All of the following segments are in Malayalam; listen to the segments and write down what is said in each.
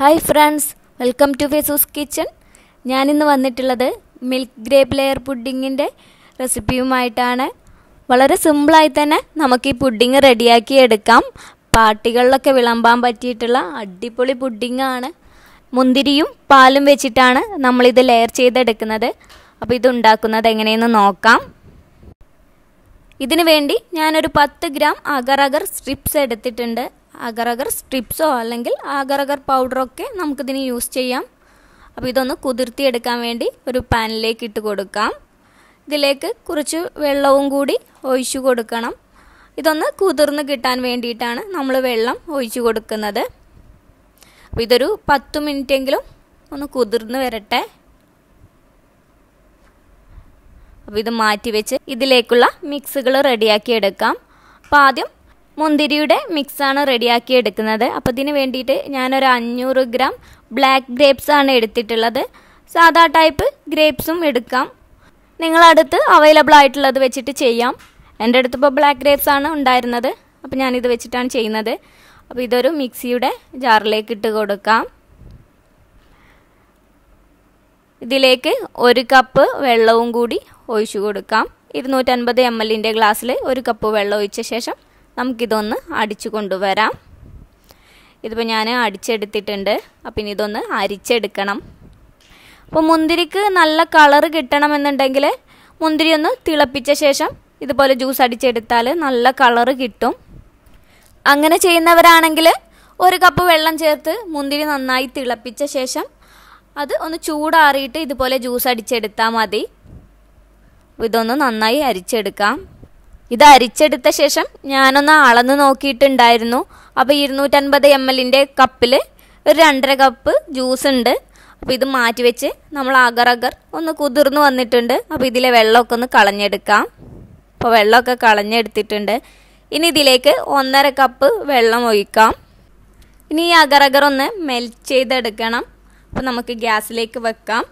ഹായ് ഫ്രണ്ട്സ് വെൽക്കം ടു ഫേസൂസ് കിച്ചൺ ഞാനിന്ന് വന്നിട്ടുള്ളത് മിൽക്ക് ഗ്രേപ്പ് ലെയർ പുഡിങ്ങിൻ്റെ റെസിപ്പിയുമായിട്ടാണ് വളരെ സിമ്പിളായി തന്നെ നമുക്ക് ഈ പുഡിങ് റെഡിയാക്കി എടുക്കാം പാർട്ടികളിലൊക്കെ വിളമ്പാൻ പറ്റിയിട്ടുള്ള അടിപൊളി പുഡിങ്ങാണ് മുന്തിരിയും പാലും വെച്ചിട്ടാണ് നമ്മളിത് ലെയർ ചെയ്തെടുക്കുന്നത് അപ്പോൾ ഇത് ഉണ്ടാക്കുന്നത് എങ്ങനെയെന്ന് നോക്കാം ഇതിനു വേണ്ടി ഞാനൊരു പത്ത് ഗ്രാം അഗർ അഗർ സ്ട്രിപ്സ് എടുത്തിട്ടുണ്ട് അഗറഗർ സ്ട്രിപ്സോ അല്ലെങ്കിൽ അഗറഗർ ഒക്കെ നമുക്കിതിന് യൂസ് ചെയ്യാം അപ്പോൾ ഇതൊന്ന് കുതിർത്തിയെടുക്കാൻ വേണ്ടി ഒരു പാനിലേക്ക് ഇട്ട് കൊടുക്കാം ഇതിലേക്ക് കുറച്ച് വെള്ളവും കൂടി ഒഴിച്ചു കൊടുക്കണം ഇതൊന്ന് കുതിർന്ന് കിട്ടാൻ വേണ്ടിയിട്ടാണ് നമ്മൾ വെള്ളം ഒഴിച്ചു കൊടുക്കുന്നത് അപ്പോൾ ഇതൊരു പത്ത് മിനിറ്റെങ്കിലും ഒന്ന് കുതിർന്ന് വരട്ടെ അപ്പോൾ ഇത് മാറ്റി വെച്ച് ഇതിലേക്കുള്ള മിക്സുകൾ റെഡിയാക്കി എടുക്കാം അപ്പോൾ ആദ്യം മുന്തിരിയുടെ മിക്സാണ് റെഡിയാക്കി എടുക്കുന്നത് അപ്പോൾ ഇതിന് വേണ്ടിയിട്ട് ഞാനൊരു അഞ്ഞൂറ് ഗ്രാം ബ്ലാക്ക് ഗ്രേപ്സ് ആണ് എടുത്തിട്ടുള്ളത് സാധാ ടൈപ്പ് ഗ്രേപ്സും എടുക്കാം നിങ്ങളടുത്ത് അവൈലബിൾ ആയിട്ടുള്ളത് വെച്ചിട്ട് ചെയ്യാം എൻ്റെ അടുത്ത് ഇപ്പോൾ ബ്ലാക്ക് ഗ്രേപ്സ് ആണ് ഉണ്ടായിരുന്നത് അപ്പോൾ ഞാനിത് വെച്ചിട്ടാണ് ചെയ്യുന്നത് അപ്പോൾ ഇതൊരു മിക്സിയുടെ ജാറിലേക്ക് ഇട്ട് കൊടുക്കാം ഇതിലേക്ക് ഒരു കപ്പ് വെള്ളവും കൂടി ഒഴിച്ചു കൊടുക്കാം ഇരുന്നൂറ്റൻപത് എം എല്ലിൻ്റെ ഗ്ലാസ്സിൽ ഒരു കപ്പ് വെള്ളം ഒഴിച്ച ശേഷം നമുക്കിതൊന്ന് അടിച്ചു കൊണ്ടുവരാം ഇതിപ്പോൾ ഞാൻ അടിച്ചെടുത്തിട്ടുണ്ട് അപ്പം ഇനി ഇതൊന്ന് അരിച്ചെടുക്കണം അപ്പോൾ മുന്തിരിക്ക് നല്ല കളറ് കിട്ടണമെന്നുണ്ടെങ്കിൽ മുന്തിരി ഒന്ന് തിളപ്പിച്ച ശേഷം ഇതുപോലെ ജ്യൂസ് അടിച്ചെടുത്താൽ നല്ല കളറ് കിട്ടും അങ്ങനെ ചെയ്യുന്നവരാണെങ്കിൽ ഒരു കപ്പ് വെള്ളം ചേർത്ത് മുന്തിരി നന്നായി തിളപ്പിച്ച ശേഷം അത് ഒന്ന് ചൂടാറിയിട്ട് ഇതുപോലെ ജ്യൂസ് അടിച്ചെടുത്താൽ മതി ഇതൊന്ന് നന്നായി അരിച്ചെടുക്കാം ഇത് അരിച്ചെടുത്ത ശേഷം ഞാനൊന്ന് അളന്ന് നോക്കിയിട്ടുണ്ടായിരുന്നു അപ്പോൾ ഇരുന്നൂറ്റൻപത് എം എല്ലിൻ്റെ കപ്പിൽ ഒരു രണ്ടര കപ്പ് ജ്യൂസ് ഉണ്ട് അപ്പോൾ ഇത് മാറ്റി വെച്ച് നമ്മൾ അഗർ അഗർ ഒന്ന് കുതിർന്ന് വന്നിട്ടുണ്ട് അപ്പോൾ ഇതിലെ വെള്ളമൊക്കെ ഒന്ന് കളഞ്ഞെടുക്കാം അപ്പോൾ വെള്ളമൊക്കെ കളഞ്ഞെടുത്തിട്ടുണ്ട് ഇനി ഇതിലേക്ക് ഒന്നര കപ്പ് വെള്ളം ഒഴിക്കാം ഇനി ഈ അഗർ അഗർ ഒന്ന് മെൽറ്റ് ചെയ്തെടുക്കണം അപ്പോൾ നമുക്ക് ഗ്യാസിലേക്ക് വെക്കാം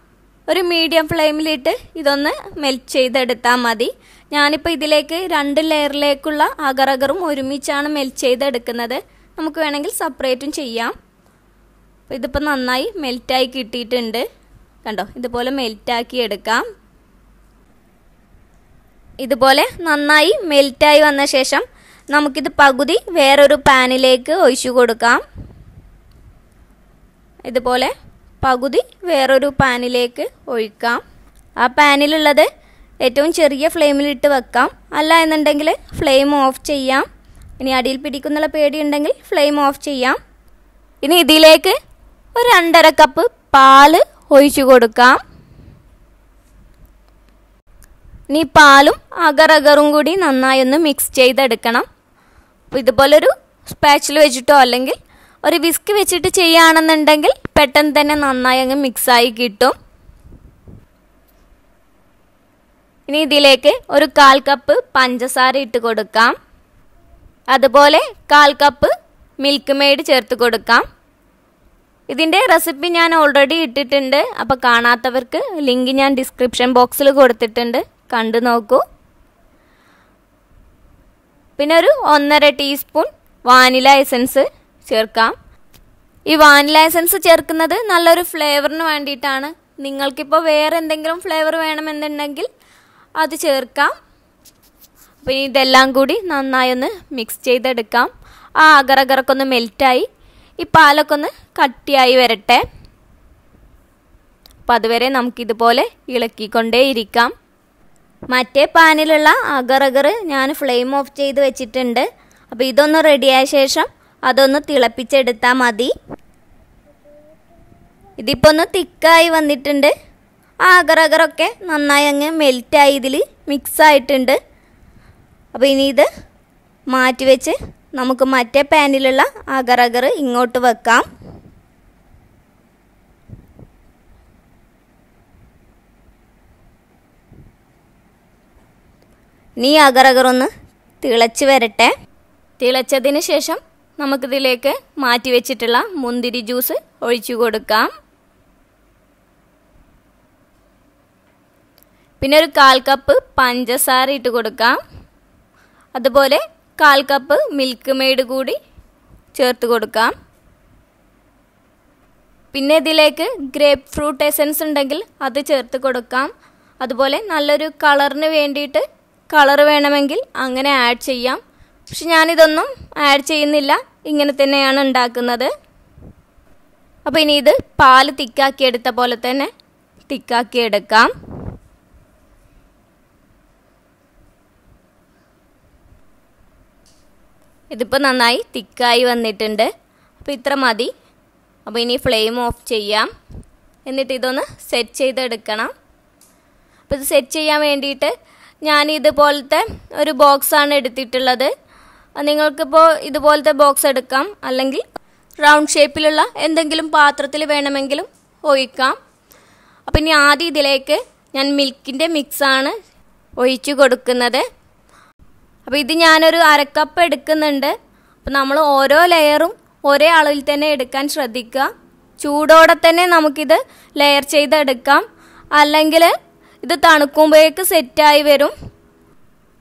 ഒരു മീഡിയം ഫ്ലെയിമിലിട്ട് ഇതൊന്ന് മെൽറ്റ് ചെയ്തെടുത്താൽ മതി ഞാനിപ്പോൾ ഇതിലേക്ക് രണ്ട് ലെയറിലേക്കുള്ള അഗറഗറും ഒരുമിച്ചാണ് മെൽറ്റ് ചെയ്തെടുക്കുന്നത് നമുക്ക് വേണമെങ്കിൽ സെപ്പറേറ്റും ചെയ്യാം ഇതിപ്പോൾ നന്നായി മെൽറ്റായി കിട്ടിയിട്ടുണ്ട് കണ്ടോ ഇതുപോലെ മെൽറ്റാക്കി എടുക്കാം ഇതുപോലെ നന്നായി മെൽറ്റായി വന്ന ശേഷം നമുക്കിത് പകുതി വേറൊരു പാനിലേക്ക് ഒഴിച്ചു കൊടുക്കാം ഇതുപോലെ പകുതി വേറൊരു പാനിലേക്ക് ഒഴിക്കാം ആ പാനിലുള്ളത് ഏറ്റവും ചെറിയ ഫ്ലെയിമിലിട്ട് വെക്കാം അല്ല എന്നുണ്ടെങ്കിൽ ഫ്ലെയിം ഓഫ് ചെയ്യാം ഇനി അടിയിൽ പിടിക്കുന്നുള്ള പേടിയുണ്ടെങ്കിൽ ഫ്ലെയിം ഓഫ് ചെയ്യാം ഇനി ഇതിലേക്ക് ഒരു രണ്ടര കപ്പ് പാല് ഒഴിച്ചു കൊടുക്കാം ഇനി പാലും അഗറഗറും കൂടി നന്നായി ഒന്ന് മിക്സ് ചെയ്തെടുക്കണം അപ്പോൾ ഇതുപോലൊരു സ്പാച്ചിൽ വെച്ചിട്ടോ അല്ലെങ്കിൽ ഒരു വിസ്ക് വെച്ചിട്ട് ചെയ്യുകയാണെന്നുണ്ടെങ്കിൽ പെട്ടെന്ന് തന്നെ നന്നായി അങ്ങ് മിക്സായി കിട്ടും ഇനി ഇതിലേക്ക് ഒരു കാൽ കപ്പ് പഞ്ചസാര ഇട്ട് കൊടുക്കാം അതുപോലെ കാൽ കപ്പ് മിൽക്ക് മെയ്ഡ് ചേർത്ത് കൊടുക്കാം ഇതിൻ്റെ റെസിപ്പി ഞാൻ ഓൾറെഡി ഇട്ടിട്ടുണ്ട് അപ്പോൾ കാണാത്തവർക്ക് ലിങ്ക് ഞാൻ ഡിസ്ക്രിപ്ഷൻ ബോക്സിൽ കൊടുത്തിട്ടുണ്ട് കണ്ടു നോക്കൂ പിന്നെ ഒരു ഒന്നര ടീസ്പൂൺ വാനില എസൻസ് ചേർക്കാം ഈ വാനില എസൻസ് ചേർക്കുന്നത് നല്ലൊരു ഫ്ലേവറിന് വേണ്ടിയിട്ടാണ് നിങ്ങൾക്കിപ്പോൾ വേറെ എന്തെങ്കിലും ഫ്ലേവർ വേണമെന്നുണ്ടെങ്കിൽ അത് ചേർക്കാം അപ്പോൾ ഇതെല്ലാം കൂടി നന്നായി ഒന്ന് മിക്സ് ചെയ്തെടുക്കാം ആ അകറകറക്കൊന്ന് മെൽറ്റായി ഈ പാലൊക്കെ ഒന്ന് കട്ടിയായി വരട്ടെ അപ്പം അതുവരെ നമുക്കിതുപോലെ ഇളക്കിക്കൊണ്ടേയിരിക്കാം മറ്റേ പാനിലുള്ള അഗറഗർ ഞാൻ ഫ്ലെയിം ഓഫ് ചെയ്ത് വെച്ചിട്ടുണ്ട് അപ്പോൾ ഇതൊന്ന് റെഡിയായ ശേഷം അതൊന്ന് തിളപ്പിച്ചെടുത്താൽ മതി ഇതിപ്പോൾ ഒന്ന് തിക്കായി വന്നിട്ടുണ്ട് ആ അഗറഗറൊക്കെ നന്നായി അങ്ങ് മെൽറ്റായി ഇതിൽ മിക്സായിട്ടുണ്ട് അപ്പോൾ ഇനി ഇത് മാറ്റി വെച്ച് നമുക്ക് മറ്റേ പാനിലുള്ള അഗറഗർ ഇങ്ങോട്ട് വെക്കാം ഇനി ഒന്ന് തിളച്ച് വരട്ടെ തിളച്ചതിന് ശേഷം നമുക്കിതിലേക്ക് മാറ്റി വെച്ചിട്ടുള്ള മുന്തിരി ജ്യൂസ് ഒഴിച്ചു കൊടുക്കാം പിന്നെ ഒരു കാൽ കപ്പ് പഞ്ചസാര ഇട്ട് കൊടുക്കാം അതുപോലെ കാൽ കപ്പ് മിൽക്ക് മെയ്ഡ് കൂടി ചേർത്ത് കൊടുക്കാം പിന്നെ ഇതിലേക്ക് ഗ്രേപ്പ് ഫ്രൂട്ട് എസൻസ് ഉണ്ടെങ്കിൽ അത് ചേർത്ത് കൊടുക്കാം അതുപോലെ നല്ലൊരു കളറിന് വേണ്ടിയിട്ട് കളർ വേണമെങ്കിൽ അങ്ങനെ ആഡ് ചെയ്യാം പക്ഷെ ഞാനിതൊന്നും ആഡ് ചെയ്യുന്നില്ല ഇങ്ങനെ തന്നെയാണ് ഉണ്ടാക്കുന്നത് അപ്പോൾ ഇനി ഇത് പാൽ തിക്കാക്കി എടുത്ത പോലെ തന്നെ തിക്കാക്കി എടുക്കാം ഇതിപ്പോൾ നന്നായി തിക്കായി വന്നിട്ടുണ്ട് അപ്പോൾ ഇത്ര മതി അപ്പോൾ ഇനി ഫ്ലെയിം ഓഫ് ചെയ്യാം എന്നിട്ട് ഇതൊന്ന് സെറ്റ് ചെയ്തെടുക്കണം അപ്പോൾ ഇത് സെറ്റ് ചെയ്യാൻ വേണ്ടിയിട്ട് ഞാൻ ഇതുപോലത്തെ ഒരു ബോക്സാണ് എടുത്തിട്ടുള്ളത് നിങ്ങൾക്കിപ്പോൾ ഇതുപോലത്തെ ബോക്സ് എടുക്കാം അല്ലെങ്കിൽ റൗണ്ട് ഷേപ്പിലുള്ള എന്തെങ്കിലും പാത്രത്തിൽ വേണമെങ്കിലും ഒഴിക്കാം അപ്പം ഇനി ആദ്യം ഇതിലേക്ക് ഞാൻ മിൽക്കിൻ്റെ മിക്സാണ് ഒഴിച്ചു കൊടുക്കുന്നത് അപ്പോൾ ഇത് ഞാനൊരു അരക്കപ്പ് എടുക്കുന്നുണ്ട് അപ്പോൾ നമ്മൾ ഓരോ ലെയറും ഒരേ അളവിൽ തന്നെ എടുക്കാൻ ശ്രദ്ധിക്കുക ചൂടോടെ തന്നെ നമുക്കിത് ലെയർ ചെയ്തെടുക്കാം അല്ലെങ്കിൽ ഇത് തണുക്കുമ്പോഴേക്ക് സെറ്റായി വരും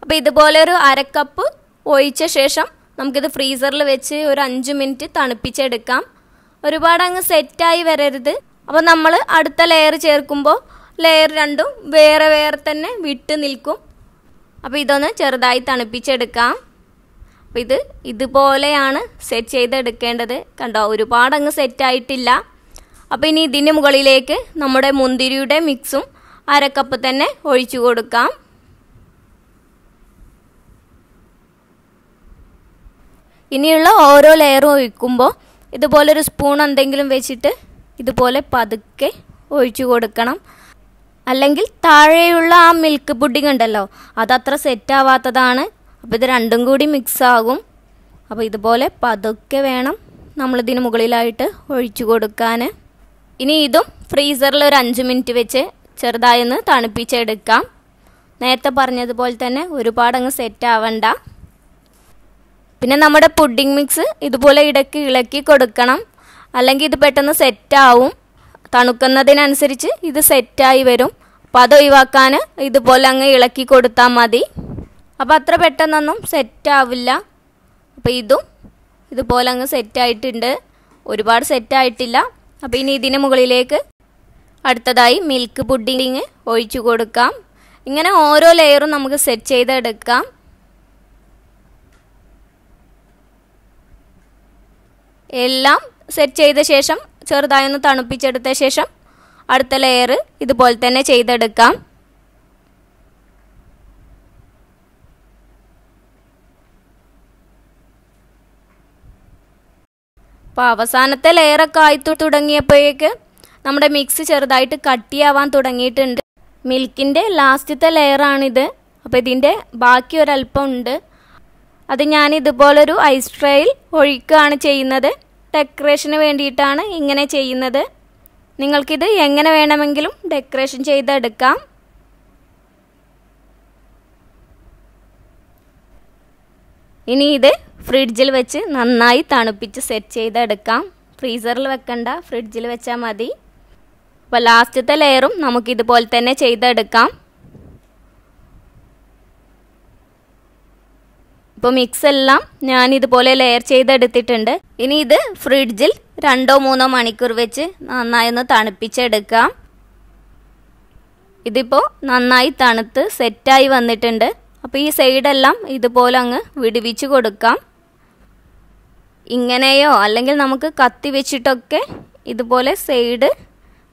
അപ്പോൾ ഇതുപോലെ ഒരു അരക്കപ്പ് ഒഴിച്ച ശേഷം നമുക്കിത് ഫ്രീസറിൽ വെച്ച് ഒരു അഞ്ച് മിനിറ്റ് തണുപ്പിച്ചെടുക്കാം ഒരുപാട് അങ്ങ് സെറ്റായി വരരുത് അപ്പോൾ നമ്മൾ അടുത്ത ലെയർ ചേർക്കുമ്പോൾ ലെയർ രണ്ടും വേറെ വേറെ തന്നെ വിട്ട് നിൽക്കും അപ്പോൾ ഇതൊന്ന് ചെറുതായി തണുപ്പിച്ചെടുക്കാം അപ്പോൾ ഇത് ഇതുപോലെയാണ് സെറ്റ് ചെയ്തെടുക്കേണ്ടത് കണ്ടോ ഒരുപാട് അങ്ങ് സെറ്റായിട്ടില്ല അപ്പോൾ ഇനി ഇതിന് മുകളിലേക്ക് നമ്മുടെ മുന്തിരിയുടെ മിക്സും അരക്കപ്പ് തന്നെ ഒഴിച്ചു കൊടുക്കാം ഇനിയുള്ള ഓരോ ലെയറും ഒഴിക്കുമ്പോൾ ഇതുപോലൊരു സ്പൂൺ എന്തെങ്കിലും വെച്ചിട്ട് ഇതുപോലെ പതുക്കെ ഒഴിച്ചു കൊടുക്കണം അല്ലെങ്കിൽ താഴെയുള്ള ആ മിൽക്ക് പുഡിംഗ് ഉണ്ടല്ലോ അതത്ര സെറ്റാവാത്തതാണ് അപ്പോൾ ഇത് രണ്ടും കൂടി മിക്സ് ആകും അപ്പോൾ ഇതുപോലെ പതുക്കെ വേണം നമ്മളിതിന് മുകളിലായിട്ട് ഒഴിച്ചു കൊടുക്കാൻ ഇനി ഇതും ഫ്രീസറിൽ ഒരു അഞ്ച് മിനിറ്റ് വെച്ച് ചെറുതായൊന്ന് തണുപ്പിച്ചെടുക്കാം നേരത്തെ പറഞ്ഞതുപോലെ തന്നെ ഒരുപാട് അങ്ങ് സെറ്റ് ആവണ്ട പിന്നെ നമ്മുടെ പുഡിംഗ് മിക്സ് ഇതുപോലെ ഇടയ്ക്ക് ഇളക്കി കൊടുക്കണം അല്ലെങ്കിൽ ഇത് പെട്ടെന്ന് സെറ്റാവും തണുക്കുന്നതിനനുസരിച്ച് ഇത് സെറ്റായി വരും അപ്പം അത് ഒഴിവാക്കാൻ ഇതുപോലെ അങ്ങ് ഇളക്കി കൊടുത്താൽ മതി അപ്പോൾ അത്ര പെട്ടെന്നൊന്നും സെറ്റാവില്ല അപ്പോൾ ഇതും ഇതുപോലെ അങ്ങ് സെറ്റായിട്ടുണ്ട് ഒരുപാട് സെറ്റായിട്ടില്ല അപ്പോൾ ഇനി ഇതിന് മുകളിലേക്ക് അടുത്തതായി മിൽക്ക് പുഡിങ് ഒഴിച്ചു കൊടുക്കാം ഇങ്ങനെ ഓരോ ലെയറും നമുക്ക് സെറ്റ് ചെയ്തെടുക്കാം എല്ലാം സെറ്റ് ചെയ്ത ശേഷം ചെറുതായി ഒന്ന് തണുപ്പിച്ചെടുത്ത ശേഷം അടുത്ത ലെയർ ഇതുപോലെ തന്നെ ചെയ്തെടുക്കാം അപ്പോൾ അവസാനത്തെ ലെയറൊക്കെ ആയി തുടങ്ങിയപ്പോഴേക്ക് നമ്മുടെ മിക്സ് ചെറുതായിട്ട് കട്ടിയാവാൻ തുടങ്ങിയിട്ടുണ്ട് മിൽക്കിൻ്റെ ലാസ്റ്റത്തെ ലെയറാണിത് അപ്പോൾ ഇതിൻ്റെ ബാക്കി ഒരല്പം ഉണ്ട് അത് ഞാൻ ഇതുപോലൊരു ഐസ് ട്രേയിൽ ഒഴിക്കുകയാണ് ചെയ്യുന്നത് ഡെക്കറേഷന് വേണ്ടിയിട്ടാണ് ഇങ്ങനെ ചെയ്യുന്നത് നിങ്ങൾക്കിത് എങ്ങനെ വേണമെങ്കിലും ഡെക്കറേഷൻ ചെയ്തെടുക്കാം ഇനി ഇത് ഫ്രിഡ്ജിൽ വെച്ച് നന്നായി തണുപ്പിച്ച് സെറ്റ് ചെയ്തെടുക്കാം ഫ്രീസറിൽ വെക്കണ്ട ഫ്രിഡ്ജിൽ വെച്ചാൽ മതി അപ്പോൾ ലാസ്റ്റത്തെ ലെയറും നമുക്കിതുപോലെ തന്നെ ചെയ്തെടുക്കാം ഇപ്പൊ മിക്സ് എല്ലാം ഞാൻ ഇതുപോലെ ലെയർ ചെയ്തെടുത്തിട്ടുണ്ട് ഇനി ഇത് ഫ്രിഡ്ജിൽ രണ്ടോ മൂന്നോ മണിക്കൂർ വെച്ച് നന്നായി ഒന്ന് തണുപ്പിച്ചെടുക്കാം ഇതിപ്പോ നന്നായി തണുത്ത് സെറ്റായി വന്നിട്ടുണ്ട് അപ്പോൾ ഈ സൈഡെല്ലാം ഇതുപോലെ അങ്ങ് വിടുവിച്ച് കൊടുക്കാം ഇങ്ങനെയോ അല്ലെങ്കിൽ നമുക്ക് കത്തി വെച്ചിട്ടൊക്കെ ഇതുപോലെ സൈഡ്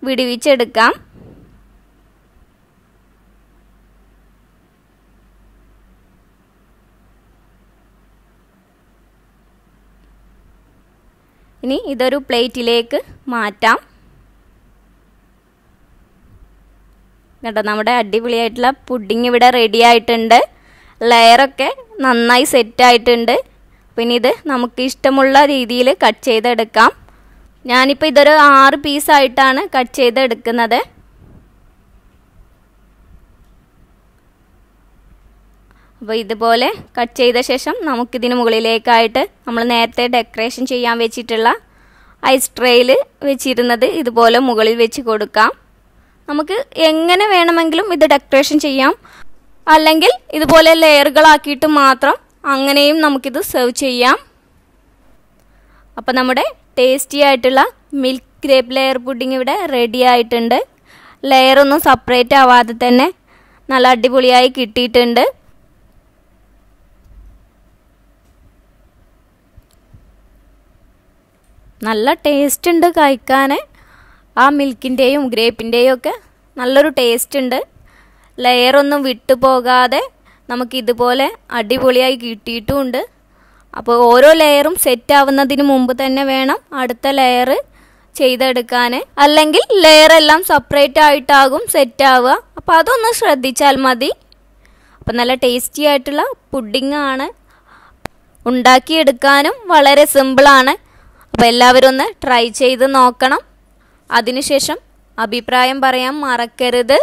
വിടുവിച്ചെടുക്കാം ഇനി ഇതൊരു പ്ലേറ്റിലേക്ക് മാറ്റാം കേട്ടോ നമ്മുടെ അടിപൊളിയായിട്ടുള്ള പുഡിങ് ഇവിടെ റെഡി ആയിട്ടുണ്ട് ലെയറൊക്കെ നന്നായി സെറ്റ് ആയിട്ടുണ്ട് പിന്നെ ഇത് നമുക്ക് ഇഷ്ടമുള്ള രീതിയിൽ കട്ട് ചെയ്തെടുക്കാം ഞാനിപ്പോൾ ഇതൊരു ആറ് പീസായിട്ടാണ് കട്ട് ചെയ്തെടുക്കുന്നത് അപ്പോൾ ഇതുപോലെ കട്ട് ചെയ്ത ശേഷം നമുക്കിതിന് മുകളിലേക്കായിട്ട് നമ്മൾ നേരത്തെ ഡെക്കറേഷൻ ചെയ്യാൻ വെച്ചിട്ടുള്ള ഐസ് ട്രേയിൽ വെച്ചിരുന്നത് ഇതുപോലെ മുകളിൽ വെച്ച് കൊടുക്കാം നമുക്ക് എങ്ങനെ വേണമെങ്കിലും ഇത് ഡെക്കറേഷൻ ചെയ്യാം അല്ലെങ്കിൽ ഇതുപോലെ ലെയറുകളാക്കിയിട്ട് മാത്രം അങ്ങനെയും നമുക്കിത് സെർവ് ചെയ്യാം അപ്പോൾ നമ്മുടെ ടേസ്റ്റി ആയിട്ടുള്ള മിൽക്ക് ഗ്രേപ്പ് ലെയർ പുഡിംഗ് ഇവിടെ റെഡി ആയിട്ടുണ്ട് ലെയറൊന്നും സെപ്പറേറ്റ് ആവാതെ തന്നെ നല്ല അടിപൊളിയായി കിട്ടിയിട്ടുണ്ട് നല്ല ടേസ്റ്റ് ഉണ്ട് കഴിക്കാൻ ആ മിൽക്കിൻ്റെയും ഗ്രേപ്പിൻ്റെയും ഒക്കെ നല്ലൊരു ടേസ്റ്റ് ഉണ്ട് ലെയറൊന്നും വിട്ടു പോകാതെ നമുക്ക് ഇതുപോലെ അടിപൊളിയായി കിട്ടിയിട്ടുമുണ്ട് അപ്പോൾ ഓരോ ലെയറും സെറ്റ് ആവുന്നതിന് മുമ്പ് തന്നെ വേണം അടുത്ത ലെയർ ചെയ്തെടുക്കാൻ അല്ലെങ്കിൽ ലെയർ എല്ലാം സെപ്പറേറ്റ് ആയിട്ടാകും സെറ്റ് ആവുക അപ്പോൾ അതൊന്ന് ശ്രദ്ധിച്ചാൽ മതി അപ്പം നല്ല ടേസ്റ്റി ആയിട്ടുള്ള പുഡിങ്ങാണ് ഉണ്ടാക്കിയെടുക്കാനും വളരെ സിമ്പിളാണ് അപ്പോൾ എല്ലാവരും ഒന്ന് ട്രൈ ചെയ്ത് നോക്കണം അതിനുശേഷം അഭിപ്രായം പറയാൻ മറക്കരുത്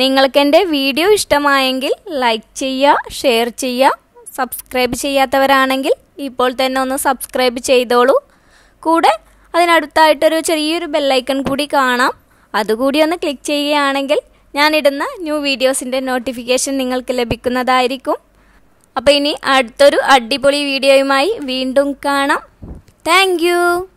നിങ്ങൾക്ക് എൻ്റെ വീഡിയോ ഇഷ്ടമായെങ്കിൽ ലൈക്ക് ചെയ്യുക ഷെയർ ചെയ്യുക സബ്സ്ക്രൈബ് ചെയ്യാത്തവരാണെങ്കിൽ ഇപ്പോൾ തന്നെ ഒന്ന് സബ്സ്ക്രൈബ് ചെയ്തോളൂ കൂടെ അതിനടുത്തായിട്ടൊരു ചെറിയൊരു ബെല്ലൈക്കൺ കൂടി കാണാം അതുകൂടി ഒന്ന് ക്ലിക്ക് ചെയ്യുകയാണെങ്കിൽ ഞാനിടുന്ന ന്യൂ വീഡിയോസിൻ്റെ നോട്ടിഫിക്കേഷൻ നിങ്ങൾക്ക് ലഭിക്കുന്നതായിരിക്കും അപ്പോൾ ഇനി അടുത്തൊരു അടിപൊളി വീഡിയോയുമായി വീണ്ടും കാണാം Thank you.